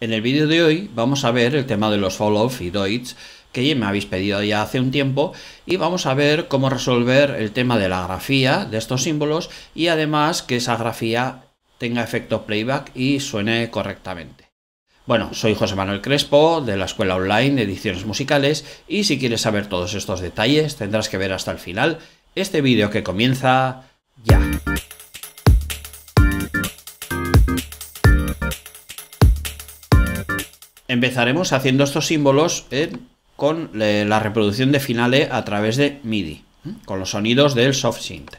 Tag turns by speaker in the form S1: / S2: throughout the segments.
S1: En el vídeo de hoy vamos a ver el tema de los follow y doits que me habéis pedido ya hace un tiempo y vamos a ver cómo resolver el tema de la grafía de estos símbolos y además que esa grafía tenga efecto playback y suene correctamente. Bueno, soy José Manuel Crespo de la Escuela Online de Ediciones Musicales y si quieres saber todos estos detalles tendrás que ver hasta el final este vídeo que comienza ya. empezaremos haciendo estos símbolos eh, con eh, la reproducción de finales a través de MIDI, ¿eh? con los sonidos del soft synth.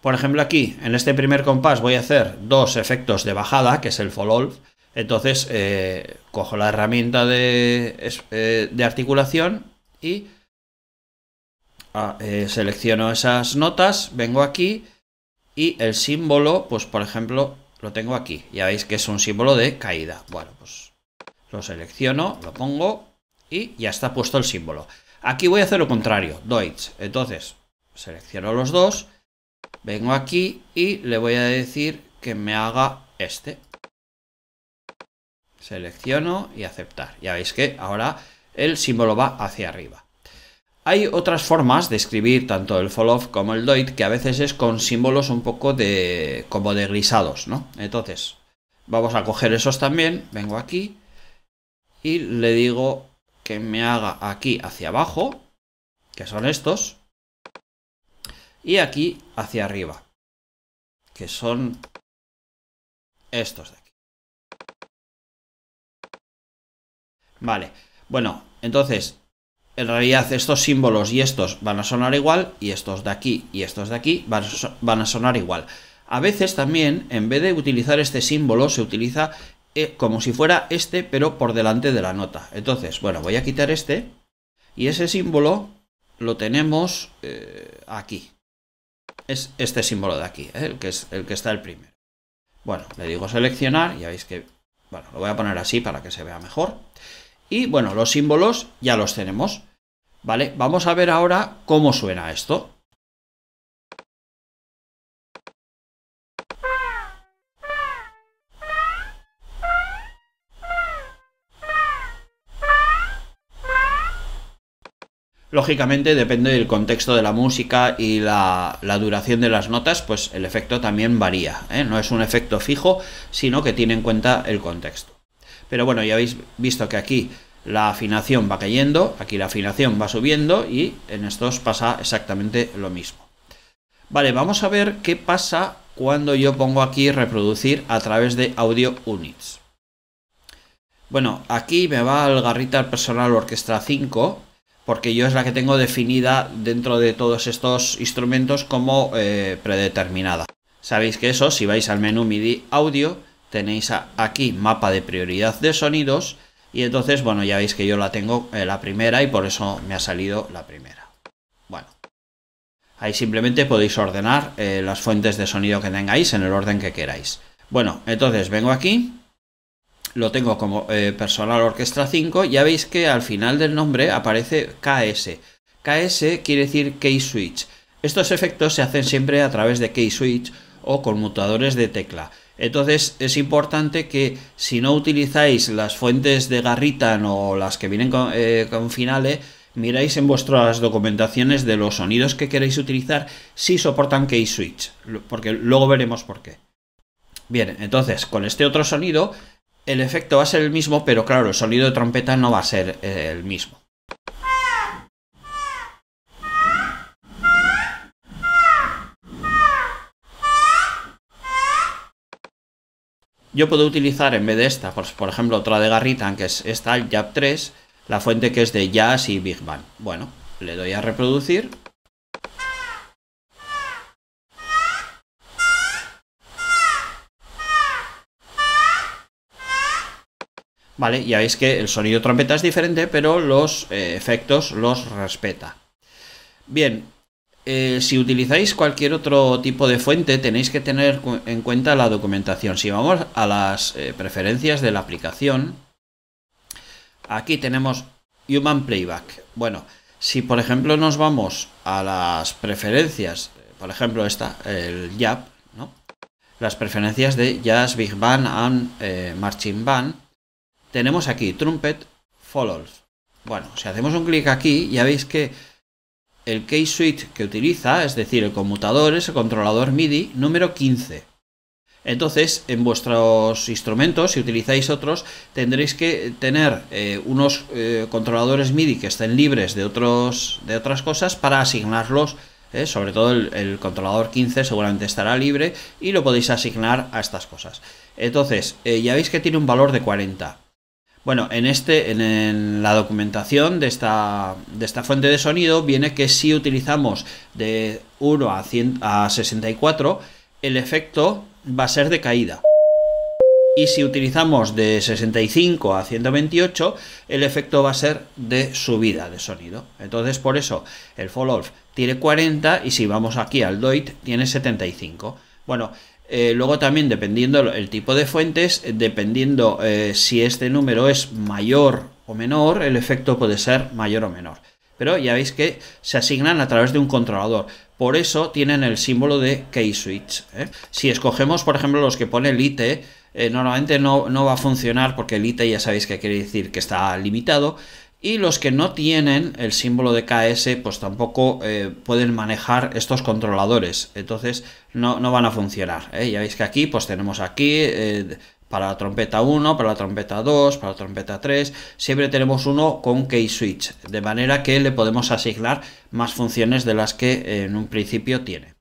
S1: Por ejemplo, aquí, en este primer compás, voy a hacer dos efectos de bajada, que es el follow. Entonces, cojo la herramienta de, articulación y ah, selecciono esas notas, vengo aquí y el símbolo, pues por ejemplo, lo tengo aquí. Ya veis que es un símbolo de caída. Bueno, pues lo selecciono, lo pongo y ya está puesto el símbolo. Aquí voy a hacer lo contrario, Deutsch. Entonces, selecciono los dos, vengo aquí y le voy a decir que me haga este. Selecciono y aceptar. Ya veis que ahora el símbolo va hacia arriba. Hay otras formas de escribir tanto el FOLLOW off como el doit que a veces es con símbolos un poco de como de grisados, ¿no? Entonces, vamos a coger esos también, vengo aquí y le digo que me haga aquí hacia abajo, que son estos, y aquí hacia arriba, que son estos de aquí. Vale, bueno, entonces, en realidad estos símbolos y estos van a sonar igual, y estos de aquí y estos de aquí van a sonar igual. A veces también, en vez de utilizar este símbolo, se utiliza eh, como si fuera este, pero por delante de la nota. Entonces, bueno, voy a quitar este y ese símbolo lo tenemos eh, aquí. Es este símbolo de aquí, eh, el, que es, el que está el primero. Bueno, le digo seleccionar, ya veis que, bueno, lo voy a poner así para que se vea mejor. Y bueno, los símbolos ya los tenemos. Vale, vamos a ver ahora cómo suena esto. Lógicamente depende del contexto de la música y la, duración de las notas, pues el efecto también varía. ¿eh? No es un efecto fijo, sino que tiene en cuenta el contexto. Pero bueno, ya habéis visto que aquí la afinación va cayendo, aquí la afinación va subiendo y en estos pasa exactamente lo mismo. Vale, vamos a ver qué pasa cuando yo pongo aquí reproducir a través de audio units. Bueno, aquí me va al garrita Personal Orquestra 5 porque yo es la que tengo definida dentro de todos estos instrumentos como eh, predeterminada. Sabéis que eso, si vais al menú MIDI audio, tenéis aquí mapa de prioridad de sonidos y entonces, bueno, ya veis que yo la tengo eh, la primera y por eso me ha salido la primera. Bueno, ahí simplemente podéis ordenar eh, las fuentes de sonido que tengáis en el orden que queráis. Bueno, entonces vengo aquí lo tengo como eh, personal orquestra 5, ya veis que al final del nombre aparece KS. KS quiere decir Key Switch. Estos efectos se hacen siempre a través de Key Switch o conmutadores de tecla. Entonces es importante que si no utilizáis las fuentes de Garritan o las que vienen con, eh, finales, miráis en vuestras documentaciones de los sonidos que queréis utilizar si soportan Key Switch, porque luego veremos por qué. Bien, entonces con este otro sonido el efecto va a ser el mismo, pero claro, el sonido de trompeta no va a ser eh, el mismo. Yo puedo utilizar en vez de esta, por ejemplo, otra de Garritan, que es esta, el Jab 3, la fuente que es de Jazz y Big Bang. Bueno, le doy a reproducir ¿vale? Ya veis que el sonido trompeta es diferente, pero los eh, efectos los respeta. Bien, eh, si utilizáis cualquier otro tipo de fuente, tenéis que tener en cuenta la documentación. Si vamos a las eh, preferencias de la aplicación, aquí tenemos Human Playback. Bueno, si por ejemplo nos vamos a las preferencias, por ejemplo esta, el YAP, las preferencias de Jazz, Big Band and Marching Band, tenemos aquí trumpet follows. Bueno, si hacemos un clic aquí, ya veis que el key suite que utiliza, es decir, el conmutador, es el controlador MIDI número 15. Entonces, en vuestros instrumentos, si utilizáis otros, tendréis que tener eh, unos eh, controladores MIDI que estén libres de, otros, de otras cosas para asignarlos. Eh, sobre todo el, el, controlador 15 seguramente estará libre y lo podéis asignar a estas cosas. Entonces, ya veis que tiene un valor de 40. Bueno, en este, en, la documentación de esta, de esta fuente de sonido viene que si utilizamos de 1 a, a 64, el efecto va a ser de caída. Y si utilizamos de 65 a 128, el efecto va a ser de subida de sonido. Entonces, por eso el fall tiene 40 y si vamos aquí al DOIT tiene 75. Bueno, eh, luego también dependiendo el tipo de fuentes, eh, dependiendo eh, si este número es mayor o menor, el efecto puede ser mayor o menor. Pero ya veis que se asignan a través de un controlador. Por eso tienen el símbolo de key switch. Si escogemos, por ejemplo, los que pone el IT, normalmente no, no, va a funcionar porque el IT ya sabéis que quiere decir que está limitado y los que no tienen el símbolo de KS pues tampoco eh, pueden manejar estos controladores entonces no, no van a funcionar ¿eh? ya veis que aquí pues tenemos aquí eh, para la trompeta 1, para la trompeta 2, para la trompeta 3, siempre tenemos uno con key switch, de manera que le podemos asignar más funciones de las que en un principio tiene.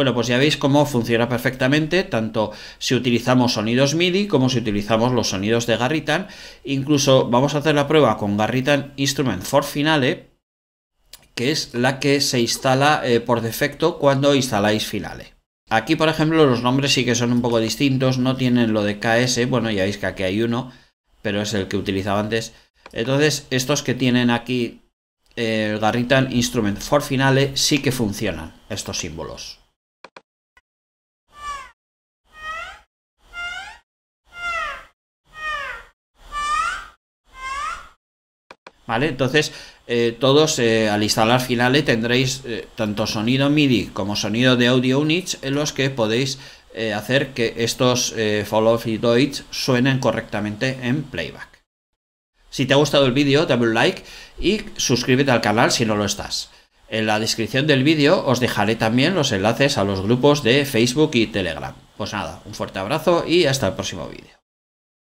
S1: Bueno, pues ya veis cómo funciona perfectamente, tanto si utilizamos sonidos MIDI como si utilizamos los sonidos de Garritan. Incluso vamos a hacer la prueba con Garritan Instrument for Finale, que es la que se instala eh, por defecto cuando instaláis Finale. Aquí, por ejemplo, los nombres sí que son un poco distintos, no tienen lo de KS, bueno, ya veis que aquí hay uno, pero es el que utilizaba antes. Entonces, estos que tienen aquí eh, Garritan Instrument for Finale sí que funcionan, estos símbolos. Entonces, eh, todos eh, al instalar Finale tendréis eh, tanto sonido MIDI como sonido de audio units en los que podéis hacer que estos follow Follow suenen correctamente en playback. Si te ha gustado el vídeo, dame un like y suscríbete al canal si no lo estás. En la descripción del vídeo os dejaré también los enlaces a los grupos de Facebook y Telegram. Pues nada, un fuerte abrazo y hasta el próximo vídeo.